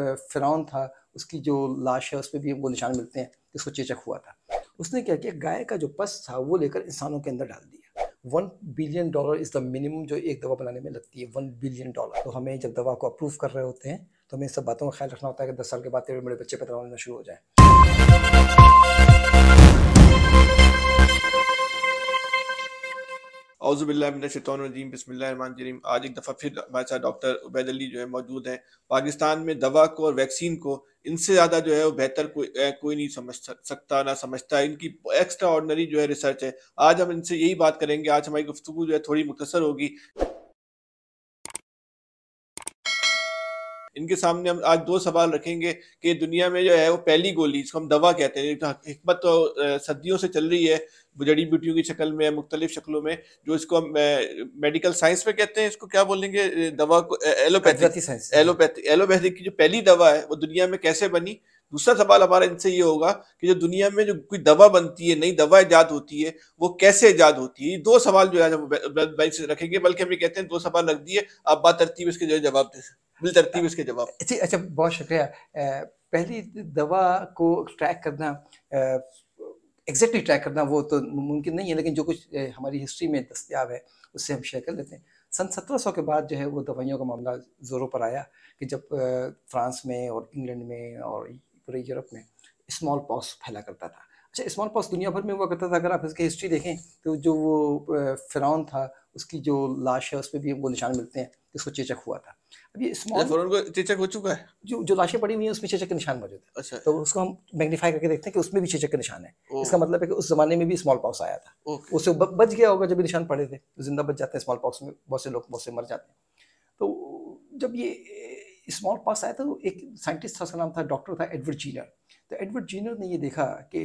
फिरौन था उसकी जो लाश है उस पर भी वो निशान मिलते हैं इसको चेचक हुआ था उसने क्या किया गाय का जो पस था वो लेकर इंसानों के अंदर डाल दिया one billion dollar is the minimum जो एक दवा बनाने में लगती है वन बिलियन डॉलर तो हमें जब दवा को अप्रूव कर रहे होते हैं तो हमें सब बातों का ख्याल रखना होता है कि दस साल के बाद तेरे मेरे बच्चे पैदा होना शुरू हो जाए अवज़बिल्लाशतरजीम बसमीम आज एक दफ़ा फिर हमारे साथ डॉक्टर उबैद अली जो है मौजूद हैं पाकिस्तान में दवा को और वैक्सीन को इनसे ज़्यादा जो है वो बेहतर कोई कोई नहीं समझ सकता ना समझता है इनकी एक्स्ट्रा ऑर्डनरी जो है रिसर्च है आज हम इनसे यही बात करेंगे आज हमारी गुफ्तु जो है थोड़ी मुख्तर होगी इनके सामने हम आज दो सवाल रखेंगे कि दुनिया में जो है वो पहली गोली जिसको हम दवा कहते हैं हमत तो सदियों से चल रही है जड़ी बूटियों की शक्ल में मुख्तलिफ शक्लों में जो इसको हम मेडिकल साइंस में कहते हैं इसको क्या बोलेंगे दवा को एलोपैथी एलोपैथी एलोपैथिक की जो पहली दवा है वो दुनिया में कैसे बनी दूसरा सवाल हमारा इनसे ये होगा कि जो दुनिया में जो कोई दवा बनती है नई दवा ईजाद होती है वो कैसे ईजाद होती है दो सवाल जो है बैंक से रखेंगे बल्कि हम ये कहते हैं दो सवाल रख दिए आप बात तरतीब इसके जो जवाब दे बिल तरतीब इसके जवाब जी अच्छा बहुत शुक्रिया पहली दवा को ट्रैक करना एग्जैक्टली ट्रैक करना वो तो मुमकिन नहीं है लेकिन जो कुछ हमारी हिस्ट्री में दस्तियाब है उससे हम शेयर कर लेते हैं सन सौ के बाद जो है वो दवाइयों का मामला ज़ोरों पर आया कि जब फ्रांस में और इंग्लैंड में और पूरे यूरोप में स्मॉल पॉक्स फैला करता था अच्छा स्मॉल पॉक्स दुनिया भर में हुआ करता था अगर आप इसकी हिस्ट्री देखें तो जो वो फिरौन था उसकी जो लाश है उस पर भी हमको निशान मिलते हैं इसको तो चेचक हुआ था अब ये स्मॉल अच्छा, को चेचक हो चुका है जो जो लाशें पड़ी हुई हैं उसमें चेचक के निशान मौजूद है अच्छा तो उसको हम मैग्नीफाई करके देखते हैं कि उसमें भी चेचक के निशान है इसका मतलब है कि उस जमाने में भी स्मॉल पॉक्स आया था उससे बच गया होगा जब निशान पड़े थे जिंदा बच जाते हैं स्मॉल पॉक्स में बहुत से लोग बहुत से मर जाते हैं तो जब ये स्मॉल पास आया था तो एक साइंटिस्ट था उसका नाम था डॉक्टर था एडवर्ड जीनर तो एडवर्ड जीनर ने ये देखा कि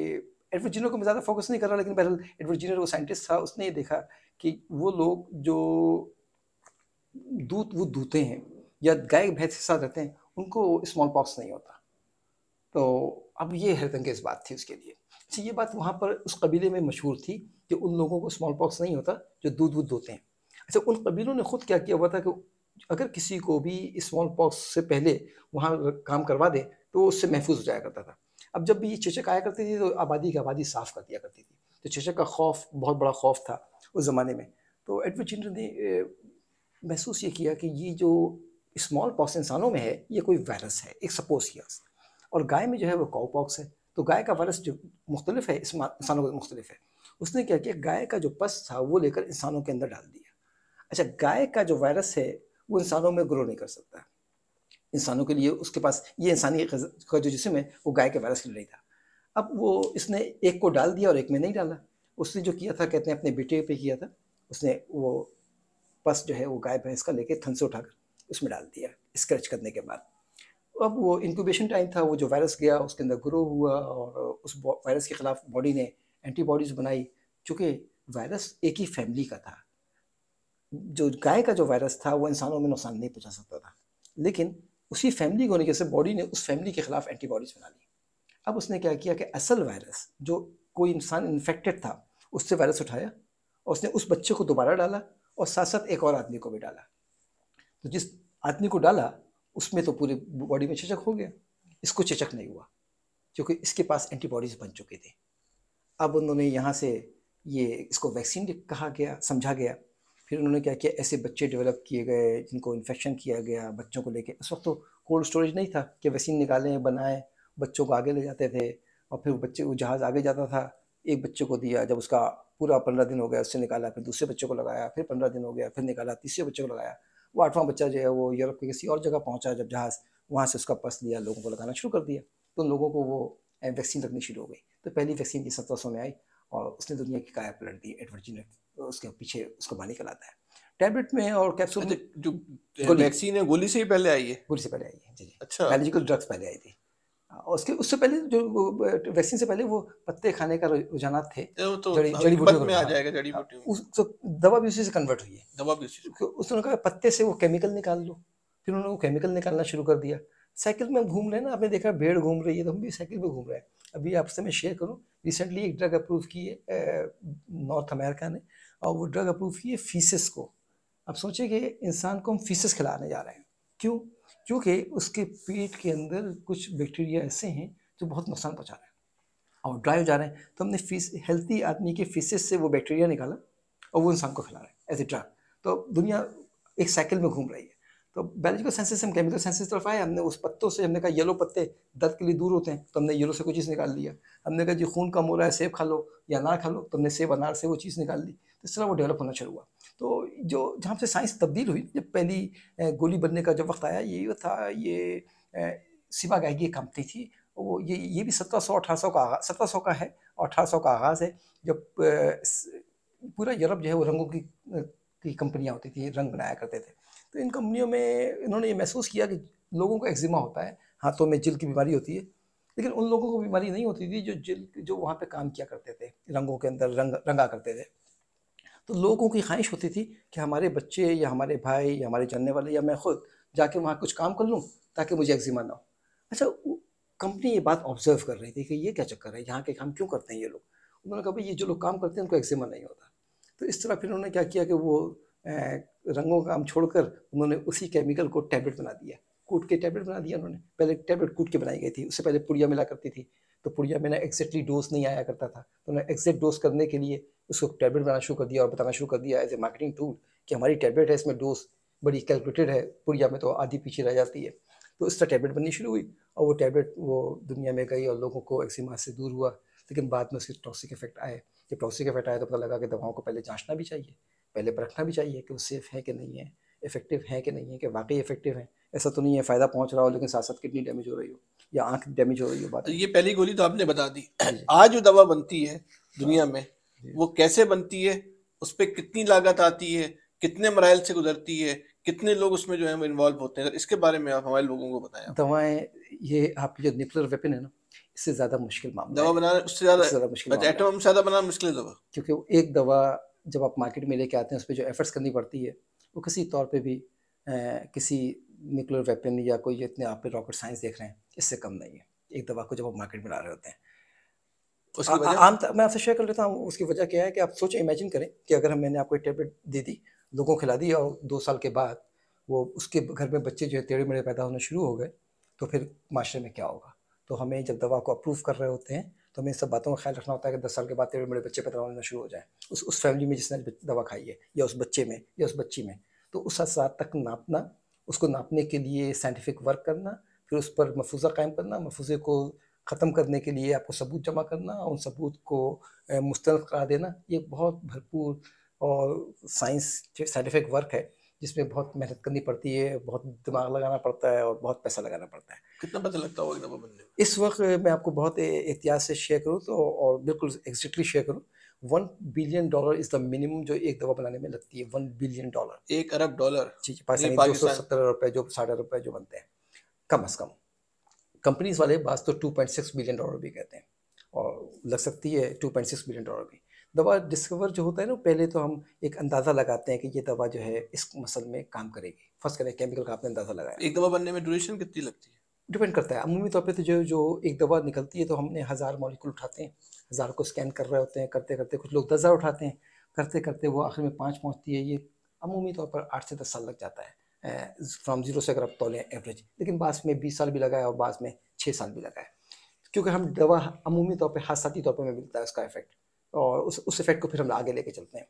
एडवर्ड जीनर को मैं ज़्यादा फोकस नहीं कर रहा लेकिन बहरहाल एडवर्ड जीनर वो साइंटिस्ट था उसने ये देखा कि वो लोग जो दूध वो दूते हैं या गाय भैंस के साथ रहते हैं उनको स्मॉल पॉक्स नहीं होता तो अब ये हैरतंगेज बात थी उसके लिए अच्छा ये बात वहाँ पर उस कबीले में मशहूर थी कि उन लोगों को स्मॉल पॉक्स नहीं होता जो दूध वूध दूते हैं अच्छा उन कबीलों ने खुद क्या किया हुआ था कि अगर किसी को भी स्मॉल पॉक्स से पहले वहाँ काम करवा दे तो उससे महफूज हो जाया करता था अब जब भी ये चेचक आया करती थी तो आबादी की आबादी साफ कर दिया करती थी तो चेचक का खौफ बहुत बड़ा खौफ था उस ज़माने में तो एडवर्ड जिनर ने महसूस ये किया कि ये जो स्मॉल पॉक्स इंसानों में है ये कोई वायरस है एक किया और गाय में जो है वो काउ पॉक्स है तो गाय का वायरस जो मुख्तलिफ है इंसानों का मुख्तलिफ है उसने क्या किया गाय का जो पस था वो लेकर इंसानों के अंदर डाल दिया अच्छा गाय का जो वायरस है वो इंसानों में ग्रो नहीं कर सकता इंसानों के लिए उसके पास ये इंसानी का जो जिसम है वो गाय के वायरस के लिए नहीं था अब वो इसने एक को डाल दिया और एक में नहीं डाला उसने जो किया था कहते हैं अपने बेटे पे किया था उसने वो पस जो है वो गाय भैंस का लेके थन से उठाकर उसमें डाल दिया स्क्रैच करने के बाद अब वो इंक्यूबेशन टाइम था वो जो वायरस गया उसके अंदर ग्रो हुआ और उस वायरस के ख़िलाफ़ बॉडी ने एंटीबॉडीज़ बनाई चूँकि वायरस एक ही फैमिली का था जो गाय का जो वायरस था वो इंसानों में नुकसान नहीं पहुंचा सकता था लेकिन उसी फैमिली को होने की से बॉडी ने उस फैमिली के खिलाफ एंटीबॉडीज बना ली अब उसने क्या किया कि असल वायरस जो कोई इंसान इन्फेक्टेड था उससे वायरस उठाया और उसने उस बच्चे को दोबारा डाला और साथ साथ एक और आदमी को भी डाला तो जिस आदमी को डाला उसमें तो पूरे बॉडी में चेचक हो गया इसको चेचक नहीं हुआ क्योंकि इसके पास एंटीबॉडीज़ बन चुके थे अब उन्होंने यहाँ से ये इसको वैक्सीन कहा गया समझा गया फिर उन्होंने क्या किया ऐसे बच्चे डेवलप किए गए जिनको इन्फेक्शन किया गया बच्चों को लेके उस वक्त तो कोल्ड स्टोरेज नहीं था कि वैक्सीन निकालें बनाएं बच्चों को आगे ले जाते थे और फिर बच्चे वो जहाज़ आगे जाता था एक बच्चे को दिया जब उसका पूरा पंद्रह दिन हो गया उससे निकाला फिर दूसरे बच्चे को लगाया फिर पंद्रह दिन हो गया फिर निकाला तीसरे बच्चे को लगाया वो आठवां बच्चा जो है वो यूरोप के किसी और जगह पहुँचा जब जहाज़ वहाँ से उसका पस लिया लोगों को लगाना शुरू कर दिया तो लोगों को वो वैक्सीन लगनी शुरू हो गई तो पहली वैक्सीन की सत्रह में आई और उसने दुनिया की काया पलट दी ने उसके पीछे उसको बाहर निकलाता है टैबलेट में और कैप्सूल अच्छा, जो वैक्सीन है गोली से ही पहले आई है गोली से पहले आई है जी जी अच्छा बायोलॉजिकल ड्रग्स पहले आई थी उसके उससे पहले जो वैक्सीन से पहले वो पत्ते खाने का रुझाना थे तो, तो जड़ी जड़ी बूटी में आ जाएगा जड़ी बूटी हाँ, उस तो दवा भी उसी से कन्वर्ट हुई है दवा भी उसी से उसने कहा पत्ते से वो केमिकल निकाल लो फिर उन्होंने वो केमिकल निकालना शुरू कर दिया साइकिल में घूम रहे ना आपने देखा भेड़ घूम रही है तो हम भी साइकिल में घूम रहे हैं अभी आपसे मैं शेयर करूँ रिसेंटली एक ड्रग अप्रूव की है नॉर्थ अमेरिका ने और वो ड्रग अप्रूव किए फीसिस फीसेस को अब सोचे कि इंसान को हम फीसिस खिलाने जा रहे हैं क्यों क्योंकि उसके पेट के अंदर कुछ बैक्टीरिया ऐसे हैं जो बहुत नुकसान पहुँचा रहे हैं और ड्राई हो जा रहे हैं तो हमने फीस हेल्थी आदमी के फीसेस से वो बैक्टीरिया निकाला और वो इंसान को खिला रहे हैं एज ए ड्रग तो दुनिया एक साइकिल में घूम रही है तो बायोलॉजिकल सेंसेस हम केमिकल सेंसेस तो तरफ आए हमने उस पत्तों से हमने कहा येलो पत्ते दर्द के लिए दूर होते हैं तो हमने येलो से कोई चीज़ निकाल लिया हमने कहा जी खून कम हो रहा है सेब खा लो या अनार खा लो तो हमने सेब अनार से वो चीज़ निकाल ली तो इस तरह वो डेवलप होना शुरू हुआ तो जो जहाँ से साइंस तब्दील हुई जब पहली गोली बनने का जब वक्त आया ये था ये सिवा गायकी एक कंपनी थी वो ये ये भी सत्रह सौ अठारह सौ का आगा सत्रह सौ का है और अठारह सौ का आगाज़ है जब पूरा यूरोप जो है वो रंगों की की कंपनियाँ होती थी रंग बनाया करते थे तो इन कंपनियों में इन्होंने ये महसूस किया कि लोगों को एक्जिमा होता है हाथों में जिल की बीमारी होती है लेकिन उन लोगों को बीमारी नहीं होती थी जो जिल जो वहाँ पर काम किया करते थे रंगों के अंदर रंग रंगा करते थे तो लोगों की ख्वाहिश होती थी कि हमारे बच्चे या हमारे भाई या हमारे जानने वाले या मैं खुद जाके वहाँ कुछ काम कर लूँ ताकि मुझे एक्जिमा ना हो अच्छा कंपनी ये बात ऑब्जर्व कर रही थी कि ये क्या चक्कर है यहाँ के काम क्यों करते हैं ये लोग उन्होंने कहा भाई ये जो लोग काम करते हैं उनको एक्जिमा नहीं होता तो इस तरह फिर उन्होंने क्या किया कि वो रंगों का काम छोड़कर उन्होंने उसी केमिकल को टैबलेट बना दिया कूट के टैबलेट बना दिया उन्होंने पहले टैबलेट कूट के बनाई गई थी उससे पहले पुड़िया मिला करती थी तो पुड़िया में ना एक्जैक्टली डोज नहीं आया करता था तो उन्होंने एक्जैक्ट डोज करने के लिए उसको टैबलेट बनाना शुरू कर दिया और बताना शुरू कर दिया एज ए मार्केटिंग टूल कि हमारी टैबलेट है इसमें डोज बड़ी कैलकुलेटेड है पुड़िया में तो आधी पीछे रह जाती है तो इस तरह टैबलेट बननी शुरू हुई और वो टैबलेट वो दुनिया में गई और लोगों को एक्सीमा से दूर हुआ लेकिन बाद में उसके टॉक्सिक इफेक्ट आए जब टॉक्सिक इफेक्ट आए तो पता लगा कि दवाओं को पहले जांचना भी चाहिए पहले परखना भी चाहिए कि वो सेफ़ है कि नहीं है इफेक्टिव है कि नहीं है कि वाकई इफेक्टिव है ऐसा तो नहीं है फ़ायदा पहुंच रहा हो लेकिन साथ साथ किडनी डैमेज हो रही हो या आंख डैमेज हो रही हो बात तो ये पहली गोली तो आपने बता दी आज जो दवा बनती है दुनिया हाँ। में वो कैसे बनती है उस पर कितनी लागत आती है कितने मराइल से गुजरती है कितने लोग उसमें जो है वो इन्वॉल्व होते हैं इसके बारे में आप हमारे लोगों को बताएं दवाएं ये आपकी जो न्यूक्लियर वेपन है ना इससे ज़्यादा मुश्किल मामला दवा बनाना ज़्यादा मुश्किल एटम ज़्यादा बनाना मुश्किल है क्योंकि एक दवा जब आप मार्केट में लेके आते हैं उस पर जो एफर्ट्स करनी पड़ती है वो किसी तौर पर भी किसी न्यूक्लियर वेपन या कोई इतने आप रॉकेट साइंस देख रहे हैं इससे कम नहीं है एक दवा को जब आप मार्केट में ला रहे होते हैं आम मैं आपसे शेयर कर लेता हूँ उसकी वजह क्या है कि आप सोचें इमेजिन करें कि अगर हम मैंने आपको एक टेबलेट दे दी लोगों को खिला दी और दो साल के बाद वो उसके घर में बच्चे जो है टेढ़े मेढ़े पैदा होना शुरू हो गए तो फिर माशरे में क्या होगा तो हमें जब दवा को अप्रूव कर रहे होते हैं तो हमें सब बातों का ख्याल रखना होता है कि दस साल के बाद तेरे बड़े बच्चे पैदा होना शुरू हो जाए उस उस फैमिली में जिसने दवा खाई है या उस बच्चे में या उस बच्ची में तो उस साथ तक नापना उसको नापने के लिए साइंटिफिक वर्क करना फिर उस पर मफूजा कायम करना मफूजे को ख़त्म करने के लिए आपको सबूत जमा करना और उन सबूत को मुस्तंद करा देना ये बहुत भरपूर और साइंस साइंटिफिक वर्क है जिसमें बहुत मेहनत करनी पड़ती है बहुत दिमाग लगाना पड़ता है और बहुत पैसा लगाना पड़ता है कितना पैसा लगता होगा डब्बा बनने में इस वक्त मैं आपको बहुत एहतियात से शेयर करूँ तो और बिल्कुल एग्जैक्टली शेयर करूँ one billion dollar is the minimum जो एक दवा बनाने में लगती है वन बिलियन डॉलर एक अरब डॉलर जी है दो सौ सत्तर रुपये जो साठ अरब रुपये जो बनते हैं कम अज़ कम कंपनीज वाले बास तो two point six billion dollar भी कहते हैं और लग सकती है two point six billion dollar भी दवा डिस्कवर जो होता है ना पहले तो हम एक अंदाज़ा लगाते हैं कि ये दवा जो है इस मसल में काम करेगी फर्स्ट करें केमिकल का आपने अंदाज़ा लगाया एक दवा बनने में ड्यूरेशन कितनी लगती है डिपेंड करता है अमूमी तौर पर तो जो जो एक दवा निकलती है तो हमने हज़ार मॉलिक्यूल उठाते हैं हज़ार को स्कैन कर रहे होते हैं करते करते कुछ लोग दस हज़ार उठाते हैं करते करते वो आखिर में पाँच पहुँचती है ये अमूमी तौर पर आठ से दस साल लग जाता है फ्राम जीरो से अगर आप तोलें एवरेज लेकिन बाद में बीस साल भी लगा है और बाद में छः साल भी लगा है क्योंकि हम दवा अमूमी तौर पर हादसाती तौर पर मिलता है उसका इफेक्ट और उस उस इफेक्ट को फिर हम आगे लेके चलते हैं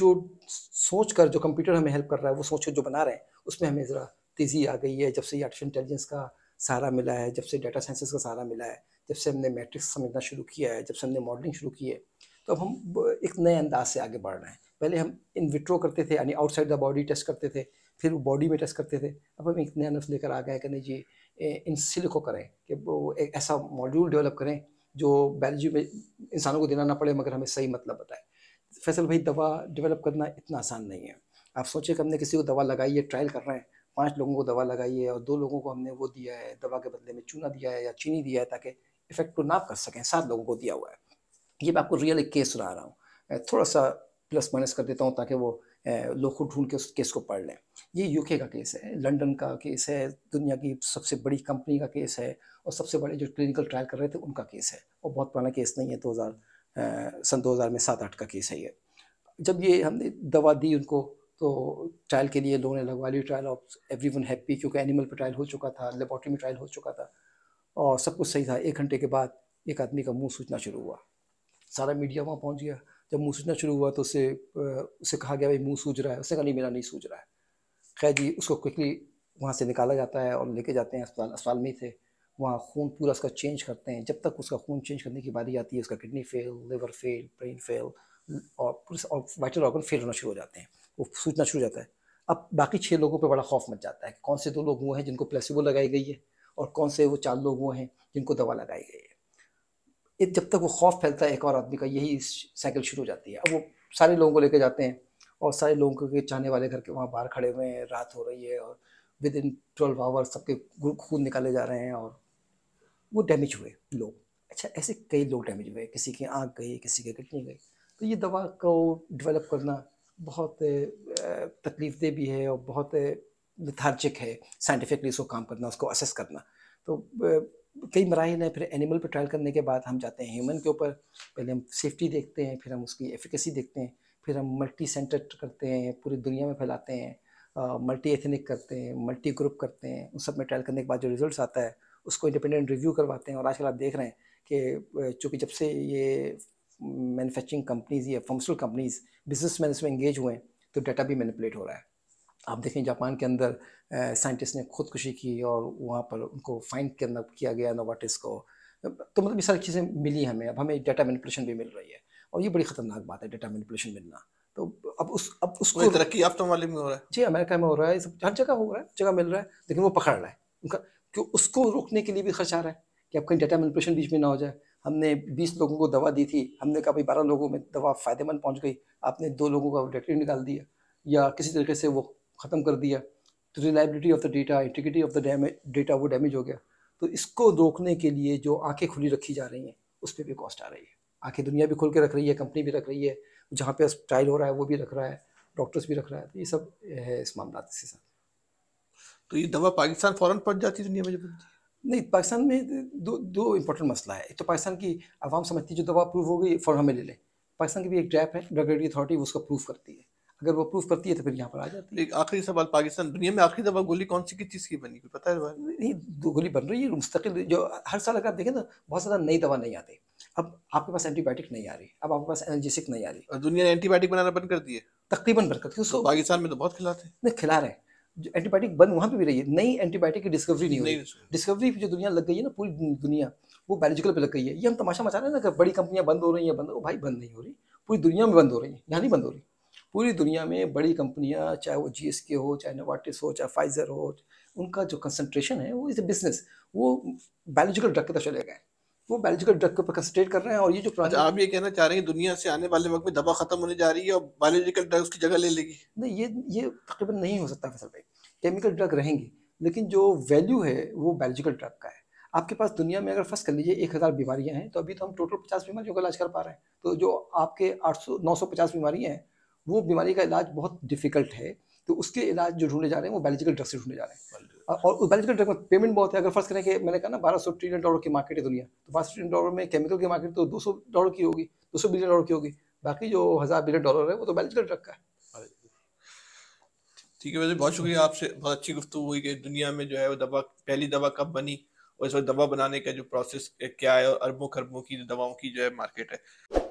जो सोच कर जो कंप्यूटर हमें हेल्प कर रहा है वो सोच जो बना रहे हैं उसमें हमें ज़रा तेज़ी आ गई है जब से ये आर्टिफिशल इंटेलिजेंस का सहारा मिला है जब से डाटा साइंसेस का सहारा मिला है जब से हमने मैट्रिक्स समझना शुरू किया है जब से हमने मॉडलिंग शुरू की है तो अब हम एक नए अंदाज से आगे बढ़ रहे हैं पहले हम इन विट्रो करते थे यानी आउटसाइड द बॉडी टेस्ट करते थे फिर वो बॉडी में टेस्ट करते थे अब हम एक नया नफ्स लेकर आ गए कि नहीं जी इन को करें कि वो एक ऐसा मॉड्यूल डेवलप करें जो बायोलॉजी में इंसानों को देना ना पड़े मगर हमें सही मतलब बताए फैसल भाई दवा डेवलप करना इतना आसान नहीं है आप सोचें कि हमने किसी को दवा लगाई है ट्रायल कर रहे हैं पाँच लोगों को दवा लगाई है और दो लोगों को हमने वो दिया है दवा के बदले में चूना दिया है या चीनी दिया है ताकि इफेक्ट को नाप कर सकें सात लोगों को दिया हुआ है ये मैं आपको रियल एक केस सुना रहा हूँ थोड़ा सा प्लस माइनस कर देता हूँ ताकि वो लोग को ढूंढ के उस केस को पढ़ लें ये यूके का केस है लंदन का केस है दुनिया की सबसे बड़ी कंपनी का केस है और सबसे बड़े जो क्लिनिकल ट्रायल कर रहे थे उनका केस है और बहुत पुराना केस नहीं है दो हज़ार सन दो हज़ार में सात आठ का केस है ये जब ये हमने दवा दी उनको तो ट्रायल के लिए लोगों ने लगवा ली trial of every one happy क्योंकि एनिमल पर ट्रायल हो चुका था लेबॉर्ट्री में ट्रायल हो चुका था और सब कुछ सही था एक घंटे के बाद एक आदमी का मुंह सूचना शुरू हुआ सारा मीडिया वहाँ पहुँच गया जब मुँह सूचना शुरू हुआ तो उसे उसे कहा गया भाई मुँह सूझ रहा है उसने कहा नहीं मेरा नहीं सूझ रहा है खैर जी उसको क्विकली वहाँ से निकाला जाता है और लेके जाते हैं अस्पताल अस्पताल में थे वहाँ खून पूरा उसका चेंज करते हैं जब तक उसका खून चेंज करने की बारी आती है उसका kidney fail liver fail brain fail और और वाइटल ऑर्गन फेल होना शुरू हो जाते हैं वो सूचना शुरू हो जाता है अब बाकी छः लोगों पर बड़ा खौफ मच जाता है कौन से दो लोग वो हैं जिनको प्लेसिबो लगाई गई है और कौन से वो चार लोग वो हैं जिनको दवा लगाई गई है जब तक वो खौफ फैलता है एक और आदमी का यही साइकिल शुरू हो जाती है अब वो सारे लोगों को लेकर जाते हैं और सारे लोगों के चाहने वाले घर के वहाँ बाहर खड़े हुए हैं रात हो रही है और विद इन ट्वेल्व आवर्स सबके खून निकाले जा रहे हैं और वो डैमेज हुए लोग अच्छा ऐसे कई लोग डैमेज हुए किसी की आँख गई किसी के किडनी गई तो ये दवा को डेवलप करना बहुत तकलीफ दे भी है और बहुत लिथार्जिक है साइंटिफिकली उसको काम करना उसको असेस करना तो कई मराहल हैं फिर एनिमल पर ट्रायल करने के बाद हम जाते हैं ह्यूमन के ऊपर पहले हम सेफ्टी देखते हैं फिर हम उसकी एफिकेसी देखते हैं फिर हम मल्टी सेंटर करते हैं पूरी दुनिया में फैलाते हैं मल्टी एथनिक करते हैं मल्टी ग्रुप करते हैं उन सब में ट्रायल करने के बाद जो रिजल्ट आता है उसको इंडिपेंडेंट रिव्यू करवाते हैं और आजकल आप देख रहे हैं कि चूँकि जब से ये मैनुफैक्चरिंग कंपनीज या फंक्शनल कंपनीज बिजनेस मैन इसमें इंगेज हुए हैं तो डाटा भी मैनिपुलेट हो रहा है आप देखें जापान के अंदर साइंटिस्ट ने खुदकुशी की और वहाँ पर उनको फाइंड करना किया गया नोवाटिस को तो मतलब ये सारी चीज़ें मिली हमें अब हमें डाटा मैनिपुलेशन भी मिल रही है और ये बड़ी खतरनाक बात है डेटा मैनिपुलेशन मिलना तो अब उस अब उसको तरक्की याफ्ता वाले में हो रहा है जी अमेरिका में हो रहा है सब हर जगह हो रहा है जगह मिल रहा है लेकिन वो पकड़ रहा है उनका क्यों उसको रोकने के लिए भी खर्च आ रहा है कि आप कहीं डेटा मैनिपुलेशन बीच में ना हो जाए हमने बीस लोगों को दवा दी थी हमने कहा भाई बारह लोगों में दवा फ़ायदेमंद पहुँच गई आपने दो लोगों का डेटा निकाल दिया या किसी तरीके से वो ख़त्म कर दिया तो reliability of the data integrity of the data वो डैमेज हो गया तो इसको रोकने के लिए जो आंखें खुली रखी जा रही हैं उस पर भी कॉस्ट आ रही है आखिर दुनिया भी खोल के रख रही है कंपनी भी रख रही है जहाँ पे ट्रायल हो रहा है वो भी रख रहा है डॉक्टर्स भी रख रहा है तो ये सब है इस मामला के साथ तो ये दवा पाकिस्तान फ़ौरन पहुँच जाती है दुनिया में जब नहीं पाकिस्तान में दो दो इम्पोर्टेंट मसला है एक तो पाकिस्तान की आवाम समझती है जो दवा अप्रूव हो गई फ़ौर हमें ले लें पाकिस्तान की भी एक ड्रैप है ड्रग रेडी अथॉरिटी उसका प्रूफ करती है अगर वो प्रूफ करती है तो फिर यहाँ पर आ जाती है एक आखिरी सवाल पाकिस्तान दुनिया में आखिरी दवा गोली कौन सी किस चीज़ की बनी कोई पता है नहीं दो गोली बन रही है मुस्तकिल जो हर साल अगर आप देखें ना बहुत ज़्यादा नई दवा नहीं आती अब आपके पास एंटीबायोटिक नहीं आ रही अब आपके पास एनर्जेसिक नहीं आ रही और दुनिया ने एंटीबायोटिक बनाना बंद कर दिए तकरीबन बंद कर दिया तो पाकिस्तान में तो बहुत खिलाते हैं नहीं खिला रहे हैं जो एंटीबायोटिक बंद वहाँ पर भी रही है नई एंटीबायोटिक की डिस्कवरी नहीं हुई डिस्कवरी जो दुनिया लग गई है ना पूरी दुनिया वो बायोलॉजिकल पर लग गई है ये हम तमाशा मचा रहे हैं ना बड़ी कंपनियाँ बंद हो रही हैं बंद हो भाई बंद नहीं हो रही पूरी दुनिया में बंद हो रही है यहाँ नहीं बंद हो रही पूरी दुनिया में बड़ी कंपनियाँ चाहे वो जी हो चाहे नोवाटिस हो चाहे फाइजर हो उनका जो कंसनट्रेशन है वो इज ए बिजनेस वो बायोलॉजिकल ड्रग के तरफ चले गए वो बायोलॉजिकल ड्रग के ऊपर कंसट्रेट कर रहे हैं और ये जो अच्छा, आप ये कहना चाह रहे हैं दुनिया से आने वाले वक्त में दवा खत्म होने जा रही है और बायोलॉजिकल ड्रग उसकी जगह ले लेगी नहीं ये ये तकरीबन नहीं हो सकता फैसल भाई केमिकल ड्रग रहेंगे लेकिन जो वैल्यू है वो बायोलॉजिकल ड्रग का है आपके पास दुनिया में अगर फर्स्ट कर लीजिए एक हज़ार बीमारियाँ हैं तो अभी तो हम टोटल पचास बीमारियों का इलाज कर पा रहे हैं तो जो आपके आठ सौ नौ सौ पचास बीमारियाँ हैं वो बीमारी का इलाज बहुत डिफिकल्ट है तो उसके इलाज जो ढूंढने जा रहे हैं वो बायोलॉजिकल ड्रग्स से ढूंढने जा रहे हैं और उस बायोलॉजिकल ड्रग में पेमेंट बहुत है अगर फर्स्ट करें कि मैंने कहा ना बारह सौ ट्रिलियन डॉलर की मार्केट है दुनिया तो बारह सौ ट्रिलियन डॉलर में केमिकल की मार्केट तो दो सौ डॉलर की होगी दो सौ बिलियन डॉलर की होगी बाकी जो हज़ार बिलियन डॉलर है वो तो बायोलॉजिकल ड्रग का है ठीक है वैसे बहुत शुक्रिया आपसे बहुत अच्छी गुफ्तु हुई कि दुनिया में जो है वो दवा पहली दवा कब बनी और इस वक्त दवा बनाने का जो प्रोसेस क्या है और अरबों खरबों की दवाओं की जो है मार्केट है